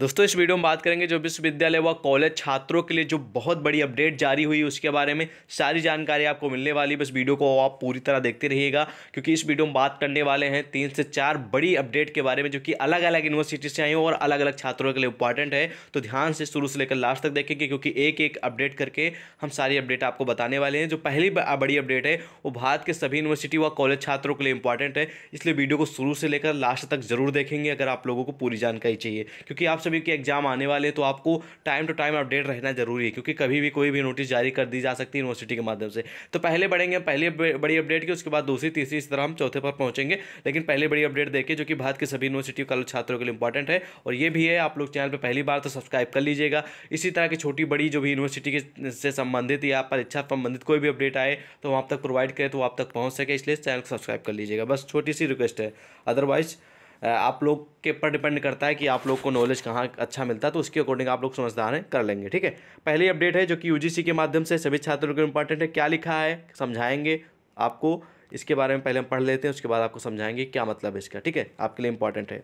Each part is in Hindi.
दोस्तों इस वीडियो में बात करेंगे जो विश्वविद्यालय व कॉलेज छात्रों के लिए जो बहुत बड़ी अपडेट जारी हुई उसके बारे में सारी जानकारी आपको मिलने वाली बस वीडियो को आप पूरी तरह देखते रहिएगा क्योंकि इस वीडियो में बात करने वाले हैं तीन से चार बड़ी अपडेट के बारे में जो कि अलग अलग यूनिवर्सिटी से आई हूँ और अलग अलग छात्रों के लिए इंपॉर्टेंट है तो ध्यान से शुरू से लेकर लास्ट तक देखेंगे क्योंकि एक एक अपडेट करके हम सारी अपडेट आपको बताने वाले हैं जो पहली बड़ी अपडेट है वो भारत के सभी यूनिवर्सिटी व कॉलेज छात्रों के लिए इंपॉर्टेंट है इसलिए वीडियो को शुरू से लेकर लास्ट तक जरूर देखेंगे अगर आप लोगों को पूरी जानकारी चाहिए क्योंकि आप सभी के एग्जाम आने वाले हैं तो आपको टाइम टू टाइम अपडेट रहना जरूरी है क्योंकि कभी भी कोई भी नोटिस जारी कर दी जा सकती है यूनिवर्सिटी के माध्यम से तो पहले बढ़ेंगे पहले बड़ी अपडेट की उसके बाद दूसरी तीसरी इस तरह हम चौथे पर पहुंचेंगे लेकिन पहले बड़ी अपडेट देखिए जो कि भारत के सभी यूनिवर्सिटी कॉलेज छात्रों के लिए इंपॉर्टेंट है और ये भी है आप लोग चैनल पर पहली बार तो सब्सक्राइब कर लीजिएगा इसी तरह की छोटी बड़ी जो भी यूनिवर्सिटी से संबंधित या परीक्षा संबंधित कोई भी अपडेट आए तो वहाँ तक प्रोवाइड करें तो आप तक पहुँच सके इसलिए चैनल को सब्सक्राइब कर लीजिएगा बस छोटी सी रिक्वेस्ट है अदरवाइज़ आप लोग के पर डिपेंड करता है कि आप लोग को नॉलेज कहाँ अच्छा मिलता है तो उसके अकॉर्डिंग आप लोग समझदार हैं कर लेंगे ठीक है पहली अपडेट है जो कि यू के माध्यम से सभी छात्रों को इम्पॉर्टेंट है क्या लिखा है समझाएंगे आपको इसके बारे में पहले हम पढ़ लेते हैं उसके बाद आपको समझाएंगे क्या मतलब है इसका ठीक है आपके लिए इंपॉर्टेंट है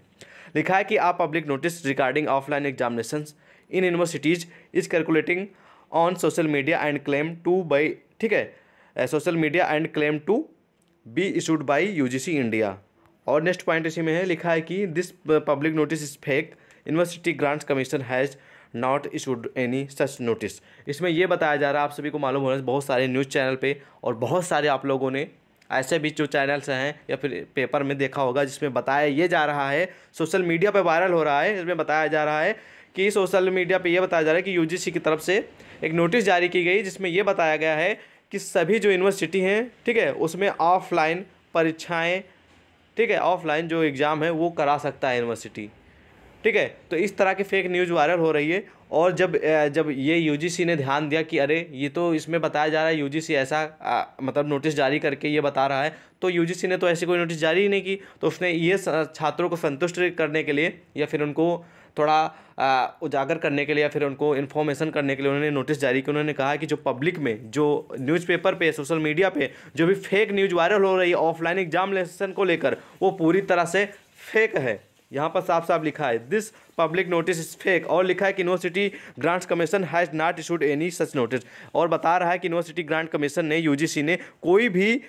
लिखा है कि आप public notice regarding offline examination in universities is calculating on social media and claim to by ठीक है social media and claim to be issued by C India और नेक्स्ट पॉइंट इसी में है लिखा है कि this public notice is fake university grants commission has not issued any such notice इसमें यह बताया जा रहा है आप सभी को मालूम होना बहुत सारे न्यूज़ चैनल पे और बहुत सारे आप लोगों ने ऐसे भी जो चैनल्स हैं या फिर पेपर में देखा होगा जिसमें बताया ये जा रहा है सोशल मीडिया पे वायरल हो रहा है इसमें बताया जा रहा है कि सोशल मीडिया पे ये बताया जा रहा है कि यूजीसी की तरफ से एक नोटिस जारी की गई जिसमें यह बताया गया है कि सभी जो यूनिवर्सिटी हैं ठीक है उसमें ऑफलाइन परीक्षाएँ ठीक है ऑफलाइन जो एग्ज़ाम है वो करा सकता है यूनिवर्सिटी ठीक है तो इस तरह की फेक न्यूज़ वायरल हो रही है और जब जब ये यूजीसी ने ध्यान दिया कि अरे ये तो इसमें बताया जा रहा है यूजीसी ऐसा आ, मतलब नोटिस जारी करके ये बता रहा है तो यूजीसी ने तो ऐसी कोई नोटिस जारी ही नहीं की तो उसने ये छात्रों को संतुष्ट करने के लिए या फिर उनको थोड़ा उजागर करने के लिए या फिर उनको इन्फॉर्मेशन करने के लिए उन्होंने नोटिस जारी किया उन्होंने कहा कि जो पब्लिक में जो न्यूज़पेपर पे सोशल मीडिया पे जो भी फेक न्यूज़ वायरल हो रही है ऑफलाइन एग्जाम लेसन को लेकर वो पूरी तरह से फेक है यहाँ पर साफ साफ लिखा है this public notice is fake और लिखा है कि university grants commission has not issued any such notice और बता रहा है कि यूनिवर्सिटी ग्रांट कमीशन ने यूजीसी ने कोई भी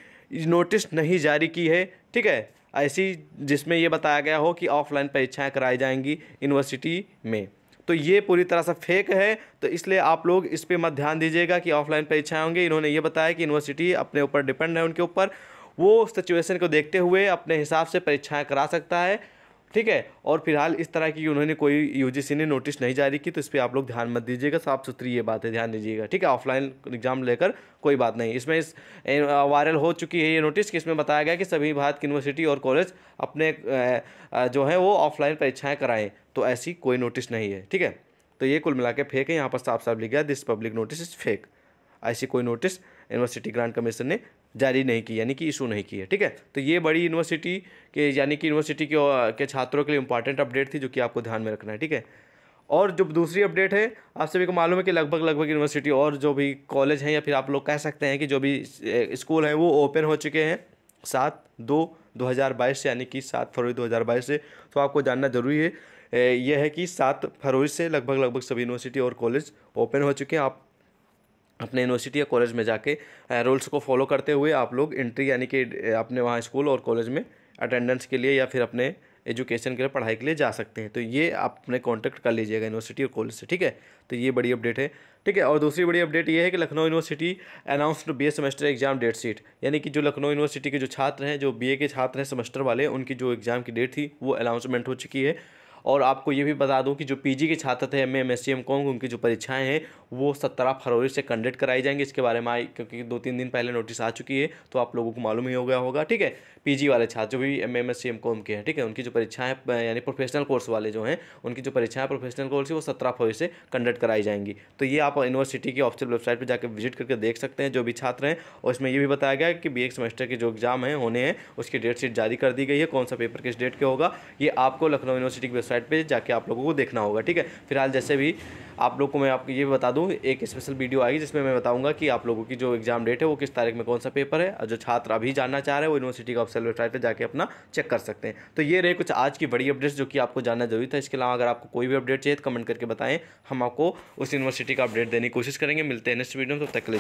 नोटिस नहीं जारी की है ठीक है ऐसी जिसमें ये बताया गया हो कि ऑफलाइन परीक्षाएँ कराई जाएंगी यूनिवर्सिटी में तो ये पूरी तरह से फेक है तो इसलिए आप लोग इस पर मत ध्यान दीजिएगा कि ऑफलाइन परीक्षाएं होंगी इन्होंने ये बताया कि यूनिवर्सिटी अपने ऊपर डिपेंड है उनके ऊपर वो सिचुएशन को देखते हुए अपने हिसाब से परीक्षाएं करा सकता है ठीक है और फिलहाल इस तरह की उन्होंने कोई यूजीसी ने नोटिस नहीं जारी की तो इस पर आप लोग ध्यान मत दीजिएगा साफ सुथरी ये बात है ध्यान दीजिएगा ठीक है ऑफलाइन एग्जाम लेकर कोई बात नहीं इसमें इस वायरल हो चुकी है ये नोटिस कि इसमें बताया गया कि सभी भारत की यूनिवर्सिटी और कॉलेज अपने जो है वो ऑफलाइन परीक्षाएँ कराएँ तो ऐसी कोई नोटिस नहीं है ठीक है तो ये कुल मिला के फेक है यहाँ पर साफ साफ लिख गया this public notice is fake ऐसी कोई नोटिस यूनिवर्सिटी ग्रांट कमीशन ने जारी नहीं की यानी कि इशू नहीं की है ठीक है तो ये बड़ी यूनिवर्सिटी के यानी कि यूनिवर्सिटी के, के छात्रों के लिए इंपॉर्टेंट अपडेट थी जो कि आपको ध्यान में रखना है ठीक है और जो दूसरी अपडेट है आप सभी को मालूम है कि लगभग लगभग यूनिवर्सिटी और जो भी कॉलेज हैं या फिर आप लोग कह सकते हैं कि जो भी स्कूल हैं वो ओपन हो चुके हैं सात दो 2022 से यानी कि सात फरवरी 2022 से तो आपको जानना ज़रूरी है यह है कि सात फरवरी से लगभग लगभग सभी यूनिवर्सिटी और कॉलेज ओपन हो चुके हैं आप अपने यूनिवर्सिटी या कॉलेज में जाके रूल्स को फॉलो करते हुए आप लोग एंट्री यानी कि अपने वहाँ स्कूल और कॉलेज में अटेंडेंस के लिए या फिर अपने एजुकेशन के लिए पढ़ाई के लिए जा सकते हैं तो ये आप अपने कॉन्टैक्ट कर लीजिएगा यूनिवर्सिटी और कॉलेज से ठीक है तो ये बड़ी अपडेट है ठीक है और दूसरी बड़ी अपडेट ये है कि Lucknow university announced B A semester exam date sheet यानी कि जो लखनऊ यूनिवर्सिटी के जो छात्र हैं जो बी ए के छात्र हैं सेमेस्टर वाले उनकी जो एग्ज़ाम की डेट थी वो अनाउंसमेंट हो चुकी है और आपको ये भी बता दूं कि जो पीजी के छात्र थे M MSc MCom उनकी जो परीक्षाएं हैं वो सत्रह फरवरी से कंडक्ट कराई जाएंगी इसके बारे में आई क्योंकि दो तीन दिन पहले नोटिस आ चुकी है तो आप लोगों को मालूम ही हो गया होगा ठीक है पीजी वाले छात्र जो भी M MSc MCom के हैं ठीक है उनकी जो परीक्षाएं यानी प्रोफेशनल कोर्स वाले जो हैं उनकी जो परीक्षाएं प्रोफेशनल कोर्स है वो सत्रह फरवरी से कंडक्ट कराई जाएंगी तो ये आप यूनिवर्सिटी की ऑफिशियल वेबसाइट पर जाकर विजिट करके देख सकते हैं जो भी छात्र हैं और इसमें यह भी बताया गया कि बी सेमेस्टर के जो एग्जाम हैं होने हैं उसकी डेट शीट जारी कर दी गई है कौन सा पेपर किस डेट के होगा ये आपको लखनऊ यूनिवर्सिटी की वेबसाइट वेबसाइट पे जाके आप लोगों को देखना होगा ठीक है फिलहाल जैसे भी आप लोग को मैं आपको ये बता दूं एक स्पेशल वीडियो आएगी जिसमें मैं बताऊंगा कि आप लोगों की जो एग्ज़ाम डेट है वो किस तारीख में कौन सा पेपर है और जो छात्र अभी जानना चाह रहे हैं वो यूनिवर्सिटी का ऑफिसल वेबसाइट पर जाकर अपना चेक कर सकते हैं तो ये रहे कुछ आज की बड़ी अपडेट्स जो कि आपको जानना जरूरी था इसके अलावा अगर आपको कोई भी अपडेट चाहिए तो कमेंट करके बताएं हम आपको उस यूनिवर्सिटी का अपडेट देने की कोशिश करेंगे मिलते हैं नेक्स्ट वीडियो में तब तक ले